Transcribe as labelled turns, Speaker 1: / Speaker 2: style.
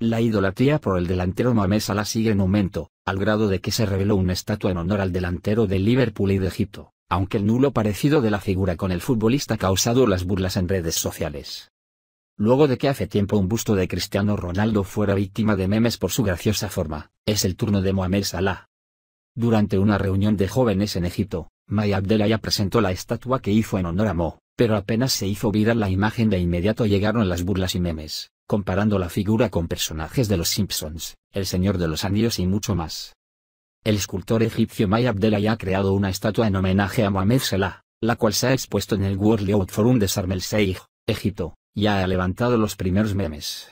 Speaker 1: La idolatría por el delantero Mohamed Salah sigue en aumento, al grado de que se reveló una estatua en honor al delantero de Liverpool y de Egipto, aunque el nulo parecido de la figura con el futbolista ha causado las burlas en redes sociales. Luego de que hace tiempo un busto de Cristiano Ronaldo fuera víctima de memes por su graciosa forma, es el turno de Mohamed Salah. Durante una reunión de jóvenes en Egipto, May Abdelaya presentó la estatua que hizo en honor a Mo, pero apenas se hizo viral la imagen de inmediato llegaron las burlas y memes comparando la figura con personajes de Los Simpsons, El Señor de los Anillos y mucho más. El escultor egipcio May Abdelay ha creado una estatua en homenaje a Mohamed Salah, la cual se ha expuesto en el World Youth Forum de Sharm Egipto, y ha levantado los primeros memes.